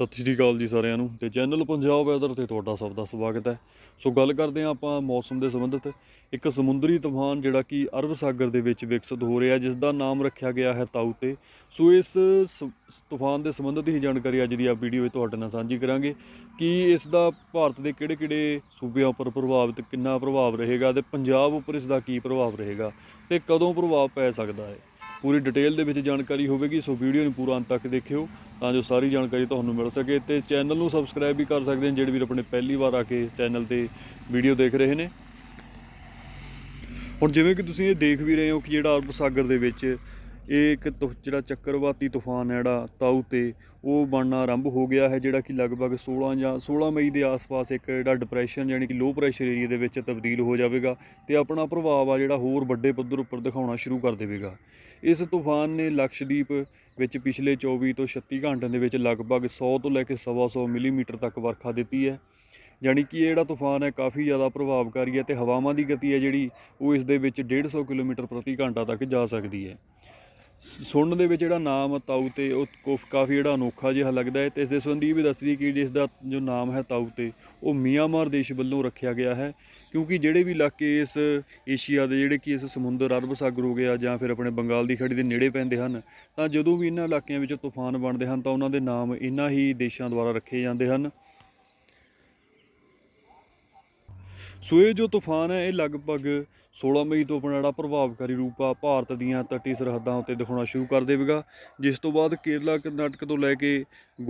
ਸਤਿ ਸ਼੍ਰੀ ਅਕਾਲ ਜੀ ਸਾਰਿਆਂ ਨੂੰ ਤੇ ਚੈਨਲ ਪੰਜਾਬ ਵੈਦਰ ਤੇ ਤੁਹਾਡਾ ਸਭ ਦਾ ਸਵਾਗਤ ਹੈ ਸੋ ਗੱਲ ਕਰਦੇ ਹਾਂ ਆਪਾਂ ਮੌਸਮ ਦੇ ਸੰਬੰਧਿਤ ਇੱਕ ਸਮੁੰਦਰੀ ਤੂਫਾਨ ਜਿਹੜਾ ਕਿ ਅਰਬ ਸਾਗਰ ਦੇ ਵਿੱਚ ਵਿਕਸਿਤ ਹੋ ਰਿਹਾ ਜਿਸ ਦਾ ਨਾਮ ਰੱਖਿਆ ਗਿਆ ਹੈ ਤਾਊ ਤੇ ਸੋ ਇਸ ਤੂਫਾਨ ਦੇ ਸੰਬੰਧਿਤ ਹੀ ਜਾਣਕਾਰੀ ਅੱਜ ਦੀ ਆ ਵੀਡੀਓ ਵਿੱਚ ਤੁਹਾਡੇ ਨਾਲ ਸਾਂਝੀ ਕਰਾਂਗੇ ਕਿ ਇਸ ਦਾ ਭਾਰਤ ਦੇ ਕਿਹੜੇ-ਕਿਹੜੇ ਸੂਬਿਆਂ ਉੱਪਰ ਪ੍ਰਭਾਵਿਤ ਕਿੰਨਾ ਪ੍ਰਭਾਵ ਰਹੇਗਾ ਤੇ ਪੰਜਾਬ ਉੱਪਰ ਇਸ ਦਾ ਕੀ ਪ੍ਰਭਾਵ ਰਹੇਗਾ ਤੇ ਕਦੋਂ ਪ੍ਰਭਾਵ ਪੈ ਸਕਦਾ ਹੈ ਪੂਰੀ ਡਿਟੇਲ ਦੇ ਵਿੱਚ ਜਾਣਕਾਰੀ ਹੋਵੇਗੀ ਸੋ ਵੀਡੀਓ ਨੂੰ ਪੂਰਾ ਅੰਤ ਤੱਕ ਦੇਖਿਓ ਤਾਂ ਜੋ ਸਾਰੀ ਜਾਣਕਾਰੀ ਤੁਹਾਨੂੰ ਮਿਲ ਸਕੇ ਤੇ ਚੈਨਲ ਨੂੰ ਸਬਸਕ੍ਰਾਈਬ ਵੀ ਕਰ ਸਕਦੇ ਨੇ ਜਿਹੜੇ ਵੀਰ ਆਪਣੇ ਪਹਿਲੀ ਵਾਰ ਆ ਕੇ ਇਸ ਚੈਨਲ ਤੇ ਵੀਡੀਓ ਦੇਖ ਰਹੇ ਨੇ ਹੁਣ ਜਿਵੇਂ ਕਿ ਤੁਸੀਂ ਇਹ ਦੇਖ ਵੀ ਰਹੇ ਹੋ ਕਿ ਜਿਹੜਾ ਅਰਬ ਸਾਗਰ ਦੇ ਵਿੱਚ ਇਹ ਇੱਕ ਜਿਹੜਾ ਚੱਕਰਵਾਤੀ ਤੂਫਾਨ ਹੈ ਜਿਹੜਾ ਤਾਉ ਤੇ ਉਹ ਬਣਨਾ ਆਰੰਭ ਹੋ ਗਿਆ ਹੈ ਜਿਹੜਾ ਕਿ ਲਗਭਗ 16 ਜਾਂ 16 ਮਈ ਦੇ ਆਸ-ਪਾਸ ਇੱਕ ਜਿਹੜਾ ਡਿਪਰੈਸ਼ਨ ਯਾਨੀ ਕਿ ਲੋ ਪ੍ਰੈਸ਼ਰ ਏਰੀਆ ਦੇ ਵਿੱਚ ਤਬਦੀਲ ਹੋ ਜਾਵੇਗਾ ਤੇ ਆਪਣਾ ਪ੍ਰਭਾਵ ਆ ਜਿਹੜਾ ਹੋਰ ਵੱਡੇ ਪੱਧਰ ਉੱਪਰ ਦਿਖਾਉਣਾ ਸ਼ੁਰੂ ਕਰ ਦੇਵੇਗਾ ਇਸ ਤੂਫਾਨ ਨੇ ਲਕਸ਼ਦੀਪ ਵਿੱਚ ਪਿਛਲੇ 24 ਤੋਂ 36 ਘੰਟਿਆਂ ਦੇ ਵਿੱਚ ਲਗਭਗ 100 ਤੋਂ ਲੈ ਕੇ 1.5 ਮਿਲੀਮੀਟਰ ਤੱਕ ਵਰਖਾ ਦਿੱਤੀ ਹੈ ਯਾਨੀ ਕਿ ਇਹ ਜਿਹੜਾ ਤੂਫਾਨ ਹੈ ਕਾਫੀ ਜ਼ਿਆਦਾ ਪ੍ਰਭਾਵਕਾਰੀ ਹੈ ਤੇ ਹਵਾਵਾਂ ਦੀ ਗਤੀ ਹੈ ਜਿਹੜੀ ਉਹ ਇਸ ਦੇ ਵਿੱਚ 150 ਕਿਲੋਮੀਟਰ ਪ੍ਰਤੀ ਘੰਟਾ ਤੱਕ ਜਾ ਸਕਦੀ ਹੈ ਸੁਣਨ ਦੇ ਵਿੱਚ ਜਿਹੜਾ ਨਾਮ ਤਾਉ ਤੇ ਉਹ ਕਾਫੀ ਜਿਹੜਾ ਅਨੋਖਾ ਜਿਹਾ ਲੱਗਦਾ ਹੈ ਤੇ ਇਸ ਦੇ ਸੰਬੰਧੀ ਵੀ ਦੱਸਦੀ ਕਿ ਜਿਸ ਦਾ ਜੋ ਨਾਮ ਹੈ ਤਾਉ ਤੇ ਉਹ ਮਿਆਂਮਾਰ ਦੇਸ਼ ਵੱਲੋਂ ਰੱਖਿਆ ਗਿਆ ਹੈ ਕਿਉਂਕਿ ਜਿਹੜੇ ਵੀ ਇਲਾਕੇ ਇਸ ਏਸ਼ੀਆ ਦੇ ਜਿਹੜੇ ਕਿ ਇਸ ਸਮੁੰਦਰ ਅਰਬ ਸਾਗਰ ਹੋ ਗਿਆ ਜਾਂ ਫਿਰ ਆਪਣੇ ਬੰਗਾਲ ਦੀ ਖਾੜੀ ਦੇ ਨੇੜੇ ਪੈਂਦੇ ਹਨ ਤਾਂ ਜਦੋਂ ਵੀ ਇਹਨਾਂ ਇਲਾਕਿਆਂ ਵਿੱਚ ਤੂਫਾਨ ਬਣਦੇ ਹਨ ਤਾਂ ਉਹਨਾਂ ਦੇ ਨਾਮ ਇਹਨਾਂ ਹੀ ਦੇਸ਼ਾਂ ਦੁਆਰਾ ਰੱਖੇ ਜਾਂਦੇ ਹਨ ਸੋ ਇਹ ਜੋ ਤੂਫਾਨ ਹੈ ਇਹ ਲਗਭਗ 16 ਮਈ ਤੋਂ ਆਪਣਾ ਜਿਹੜਾ ਪ੍ਰਭਾਵਕਾਰੀ ਰੂਪ ਆ ਭਾਰਤ ਦੀਆਂ ਤੱਟੀ ਸਰਹੱਦਾਂ ਉੱਤੇ ਦਿਖਾਉਣਾ ਸ਼ੁਰੂ ਕਰ ਦੇਵੇਗਾ ਜਿਸ ਤੋਂ ਬਾਅਦ ਕੇਰਲਾ ਕਰਨਾਟਕ ਤੋਂ ਲੈ ਕੇ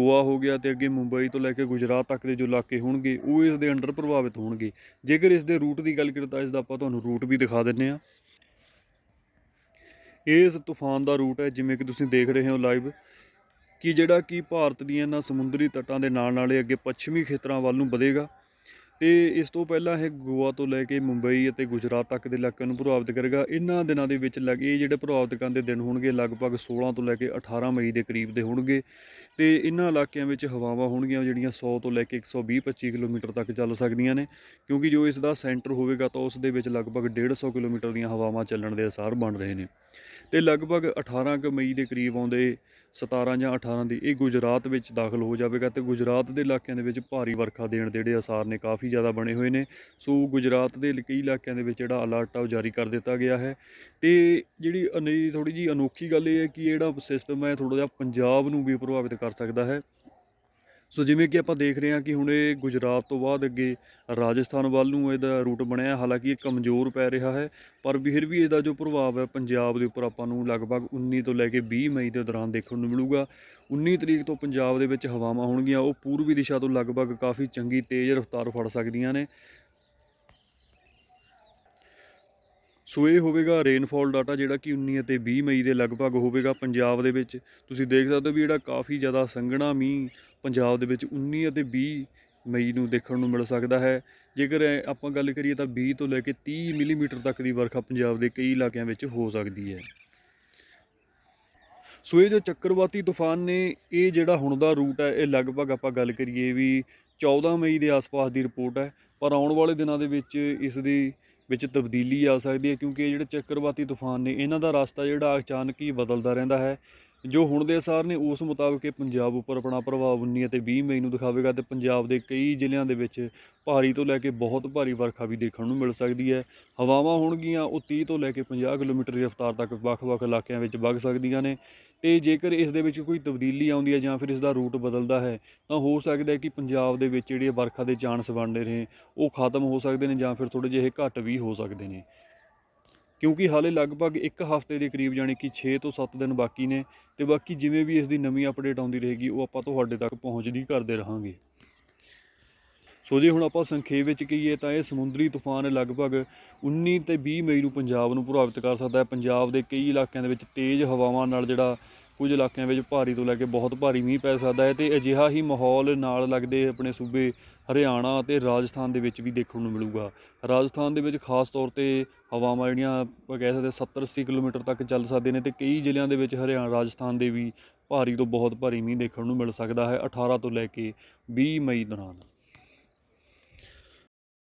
ਗੋਆ ਹੋ ਗਿਆ ਤੇ ਅੱਗੇ ਮੁੰਬਈ ਤੋਂ ਲੈ ਕੇ ਗੁਜਰਾਤ ਤੱਕ ਦੇ ਜੋ ਇਲਾਕੇ ਹੋਣਗੇ ਉਹ ਇਸ ਦੇ ਅੰਡਰ ਪ੍ਰਭਾਵਿਤ ਹੋਣਗੇ ਜੇਕਰ ਇਸ ਦੇ ਰੂਟ ਦੀ ਗੱਲ ਕਰੀਏ ਤਾਂ ਇਸ ਦਾ ਆਪਾਂ ਤੁਹਾਨੂੰ ਰੂਟ ਵੀ ਦਿਖਾ ਦਿੰਨੇ ਆ ਇਸ ਤੂਫਾਨ ਦਾ ਰੂਟ ਹੈ ਜਿਵੇਂ ਕਿ ਤੁਸੀਂ ਦੇਖ ਰਹੇ ਹੋ ਲਾਈਵ ਕਿ ਜਿਹੜਾ ਕਿ ਭਾਰਤ ਦੀਆਂ ਇਹਨਾਂ ਸਮੁੰਦਰੀ ਤਟਾਂ ਦੇ ਨਾਲ ਨਾਲੇ ਅੱਗੇ ਪੱਛਮੀ ਖੇਤਰਾਂ ਵੱਲ ਨੂੰ ਵਧੇਗਾ ਤੇ ਇਸ ਤੋਂ ਪਹਿਲਾਂ ਇਹ ਗੋਆ ਤੋਂ ਲੈ ਕੇ ਮੁੰਬਈ ਅਤੇ ਗੁਜਰਾਤ ਤੱਕ ਦੇ ਇਲਾਕਿਆਂ ਨੂੰ ਪ੍ਰਭਾਵਿਤ ਕਰੇਗਾ ਇਹਨਾਂ ਦਿਨਾਂ ਦੇ ਵਿੱਚ ਲੱਗ ਇਹ ਜਿਹੜੇ ਪ੍ਰਭਾਵਿਤ ਕਰਨ ਦੇ ਦਿਨ ਹੋਣਗੇ ਲਗਭਗ 16 ਤੋਂ ਲੈ ਕੇ 18 ਮਈ ਦੇ ਕਰੀਬ ਦੇ ਹੋਣਗੇ ਤੇ ਇਹਨਾਂ ਇਲਾਕਿਆਂ ਵਿੱਚ ਹਵਾਵਾਂ ਹੋਣਗੀਆਂ ਜਿਹੜੀਆਂ 100 ਤੋਂ ਲੈ ਕੇ 120 25 ਕਿਲੋਮੀਟਰ ਤੱਕ ਚੱਲ ਸਕਦੀਆਂ ਨੇ ਕਿਉਂਕਿ ਜੋ ਇਸ ਦਾ ਸੈਂਟਰ ਹੋਵੇਗਾ ਤਾਂ ਉਸ ਦੇ ਵਿੱਚ ਲਗਭਗ 150 ਕਿਲੋਮੀਟਰ ਦੀਆਂ ਹਵਾਵਾਂ ਚੱਲਣ ਦੇ ਅਸਾਰ ਬਣ ਰਹੇ ਨੇ ਤੇ ਲਗਭਗ 18 ਕ ਮਈ ਦੇ ਕਰੀਬ ਆਉਂਦੇ 17 ਜਾਂ 18 ਦੀ ਇਹ ਗੁਜਰਾਤ ਵਿੱਚ ਦਾਖਲ ਹੋ ਜਾਵੇਗਾ ਤੇ ਗੁਜਰਾਤ ਦੇ ਇਲਾਕਿਆਂ ਦੇ ਵਿੱਚ ਭਾਰੀ ਵਰਖਾ ਦੇਣ ਦੇ ਜਿਹੜੇ ਅਸਾਰ ਨੇ ਕਾਫੀ ਕਾਫੀ ਜ਼ਿਆਦਾ ਬਣੇ ਹੋਏ ਨੇ ਸੋ ਗੁਜਰਾਤ ਦੇ ਕਈ ਇਲਾਕਿਆਂ ਦੇ ਵਿੱਚ ਜਿਹੜਾ ਅਲਰਟ ਆ ਉਹ ਜਾਰੀ ਕਰ ਦਿੱਤਾ ਗਿਆ ਹੈ ਤੇ ਜਿਹੜੀ ਅਨੇ ਥੋੜੀ ਜੀ ਅਨੋਖੀ ਗੱਲ ਇਹ ਹੈ ਕਿ ਜਿਹੜਾ ਸਿਸਟਮ ਹੈ ਥੋੜਾ ਜਿਹਾ ਪੰਜਾਬ ਨੂੰ ਵੀ ਪ੍ਰਭਾਵਿਤ ਕਰ ਸਕਦਾ ਹੈ ਸੋ ਜਿਵੇਂ ਕਿ ਆਪਾਂ ਦੇਖ ਰਹੇ ਹਾਂ ਕਿ ਹੁਣ ਇਹ ਗੁਜਰਾਤ ਤੋਂ ਬਾਅਦ ਅੱਗੇ ਰਾਜਸਥਾਨ ਵੱਲ ਨੂੰ ਇਹਦਾ ਰੂਟ ਬਣਿਆ ਹਾਲਾਂਕਿ ਇਹ ਕਮਜ਼ੋਰ ਪੈ ਰਿਹਾ ਹੈ ਪਰ ਫਿਰ ਵੀ ਇਹਦਾ ਜੋ ਪ੍ਰਭਾਵ ਹੈ ਪੰਜਾਬ ਦੇ ਉੱਪਰ ਆਪਾਂ ਨੂੰ ਲਗਭਗ 19 ਤੋਂ ਲੈ ਕੇ 20 ਮਈ ਦੇ ਦੌਰਾਨ ਦੇਖਣ ਨੂੰ ਮਿਲੂਗਾ 19 ਤਰੀਕ ਤੋਂ ਪੰਜਾਬ ਦੇ ਵਿੱਚ ਹਵਾਵਾਂ ਹੋਣਗੀਆਂ ਉਹ ਪੂਰਬੀ ਦਿਸ਼ਾ ਤੋਂ ਲਗਭਗ ਕਾਫੀ ਚੰਗੀ ਤੇਜ਼ ਰਫ਼ਤਾਰ ਫੜ ਸਕਦੀਆਂ ਨੇ ਸੋ ਇਹ ਹੋਵੇਗਾ ਰੇਨਫਾਲ ਡਾਟਾ ਜਿਹੜਾ ਕਿ 19 ਅਤੇ 20 ਮਈ ਦੇ ਲਗਭਗ ਹੋਵੇਗਾ ਪੰਜਾਬ ਦੇ ਵਿੱਚ ਤੁਸੀਂ ਦੇਖ ਸਕਦੇ ਹੋ ਵੀ ਜਿਹੜਾ ਕਾਫੀ ਜ਼ਿਆਦਾ ਸੰਘਣਾ ਮੀਂਹ ਪੰਜਾਬ ਦੇ ਵਿੱਚ 19 ਅਤੇ 20 ਮਈ ਨੂੰ ਦੇਖਣ ਨੂੰ ਮਿਲ ਸਕਦਾ ਹੈ ਜੇਕਰ ਆਪਾਂ ਗੱਲ ਕਰੀਏ ਤਾਂ 20 ਤੋਂ ਲੈ ਕੇ 30 ਮਿਲੀਮੀਟਰ ਤੱਕ ਦੀ ਵਰਖਾ ਪੰਜਾਬ ਦੇ ਕਈ ਇਲਾਕਿਆਂ ਵਿੱਚ ਹੋ ਸਕਦੀ ਹੈ ਸੋ ਇਹ ਜੋ ਚੱਕਰਵਾਤੀ ਤੂਫਾਨ ਨੇ ਇਹ ਜਿਹੜਾ ਹੁਣ ਦਾ ਰੂਟ ਹੈ ਇਹ ਲਗਭਗ ਆਪਾਂ ਗੱਲ ਕਰੀਏ ਵੀ 14 ਮਈ ਦੇ ਆਸ-ਪਾਸ ਦੀ ਰਿਪੋਰਟ ਹੈ ਪਰ ਆਉਣ ਵਾਲੇ ਦਿਨਾਂ ਦੇ ਵਿੱਚ ਇਸ ਦੀ ਵਿੱਚ ਤਬਦੀਲੀ ਆ ਸਕਦੀ ਹੈ ਕਿਉਂਕਿ ਇਹ ਜਿਹੜੇ ਚੱਕਰਵਾਤੀ ਤੂਫਾਨ ਨੇ ਇਹਨਾਂ ਦਾ ਰਸਤਾ ਜਿਹੜਾ ਅਚਾਨਕ ਹੀ ਬਦਲਦਾ ਰਹਿੰਦਾ ਹੈ ਜੋ ਹੁਣ ਦੇ ਅਸਾਰ ਨੇ ਉਸ ਮੁਤਾਬਕ ਇਹ ਪੰਜਾਬ ਉੱਪਰ ਆਪਣਾ ਪ੍ਰਭਾਵ 19 ਅਤੇ 20 ਮਈ ਨੂੰ ਦਿਖਾਵੇਗਾ ਤੇ ਪੰਜਾਬ ਦੇ ਕਈ ਜ਼ਿਲ੍ਹਿਆਂ ਦੇ ਵਿੱਚ ਭਾਰੀ ਤੋਂ ਲੈ ਕੇ ਬਹੁਤ ਭਾਰੀ ਵਰਖਾ ਵੀ ਦੇਖਣ ਨੂੰ ਮਿਲ ਸਕਦੀ ਹੈ ਹਵਾਵਾਂ ਹੋਣਗੀਆਂ ਉਹ 30 ਤੋਂ ਲੈ ਕੇ 50 ਕਿਲੋਮੀਟਰ ਰਫ਼ਤਾਰ ਤੱਕ ਵੱਖ-ਵੱਖ ਇਲਾਕਿਆਂ ਵਿੱਚ ਵਗ ਸਕਦੀਆਂ ਨੇ ਤੇ ਜੇਕਰ ਇਸ ਦੇ ਵਿੱਚ ਕੋਈ ਤਬਦੀਲੀ ਆਉਂਦੀ ਹੈ ਜਾਂ ਫਿਰ ਇਸ ਦਾ ਰੂਟ ਬਦਲਦਾ ਹੈ ਤਾਂ ਹੋ ਸਕਦਾ ਹੈ ਕਿ ਪੰਜਾਬ ਦੇ ਵਿੱਚ ਜਿਹੜੀ ਵਰਖਾ ਦੇ ਚਾਂਸ ਬਣਦੇ ਰਹੇ ਉਹ ਖਤਮ ਹੋ ਸਕਦੇ ਨੇ ਜਾਂ ਫਿਰ ਥੋੜੇ ਜਿਹੇ ਘੱਟ ਵੀ ਹੋ ਸਕਦੇ ਨੇ ਕਿਉਂਕਿ ਹਾਲੇ ਲਗਭਗ ਇੱਕ ਹਫ਼ਤੇ ਦੇ ਕਰੀਬ ਜਾਨੀ ਕਿ 6 ਤੋਂ 7 ਦਿਨ ਬਾਕੀ ਨੇ ਤੇ ਬਾਕੀ ਜਿਵੇਂ ਵੀ ਇਸ ਦੀ ਨਵੀਂ ਅਪਡੇਟ ਆਉਂਦੀ ਰਹੇਗੀ ਉਹ ਆਪਾਂ ਤੁਹਾਡੇ ਤੱਕ ਪਹੁੰਚਦੀ ਕਰਦੇ ਰਹਾਂਗੇ ਸੋ ਜੀ ਹੁਣ ਆਪਾਂ ਸੰਖੇਪ ਵਿੱਚ ਕਹੀਏ ਤਾਂ ਇਹ ਸਮੁੰਦਰੀ ਤੂਫਾਨ ਲਗਭਗ 19 ਤੇ 20 ਮਈ ਨੂੰ ਪੰਜਾਬ ਨੂੰ ਪ੍ਰਭਾਵਿਤ ਕਰ ਸਕਦਾ ਹੈ ਪੰਜਾਬ ਦੇ ਕਈ ਇਲਾਕਿਆਂ ਦੇ ਵਿੱਚ ਤੇਜ਼ ਹਵਾਵਾਂ ਨਾਲ ਜਿਹੜਾ ਕੁਝ ਇਲਾਕਿਆਂ ਵਿੱਚ ਭਾਰੀ ਤੋਂ ਲੈ ਕੇ ਬਹੁਤ ਭਾਰੀ ਮੀਂਹ ਪੈ ਸਕਦਾ ਹੈ ਤੇ ਅਜਿਹਾ ਹੀ ਮਾਹੌਲ ਨਾਲ ਲੱਗਦੇ ਆਪਣੇ ਸੂਬੇ ਹਰਿਆਣਾ ਤੇ ਰਾਜਸਥਾਨ ਦੇ ਵਿੱਚ ਵੀ ਦੇਖਣ ਨੂੰ ਮਿਲੂਗਾ ਰਾਜਸਥਾਨ ਦੇ ਵਿੱਚ ਖਾਸ ਤੌਰ ਤੇ ਹਵਾਵਾਂ ਜਿਹੜੀਆਂ ਆਪਾਂ ਕਹਿ ਸਕਦੇ 70-80 ਕਿਲੋਮੀਟਰ ਤੱਕ ਚੱਲ ਸਕਦੇ ਨੇ ਤੇ ਕਈ ਜ਼ਿਲ੍ਹਿਆਂ ਦੇ ਵਿੱਚ ਹਰਿਆਣਾ ਰਾਜਸਥਾਨ ਦੇ ਵੀ ਭਾਰੀ ਤੋਂ ਬਹੁਤ ਭਾਰੀ ਮੀਂਹ ਦੇਖਣ ਨੂੰ ਮਿਲ ਸਕਦਾ ਹੈ 18 ਤੋਂ ਲੈ ਕੇ 20 ਮਈ ਦੌਰਾਨ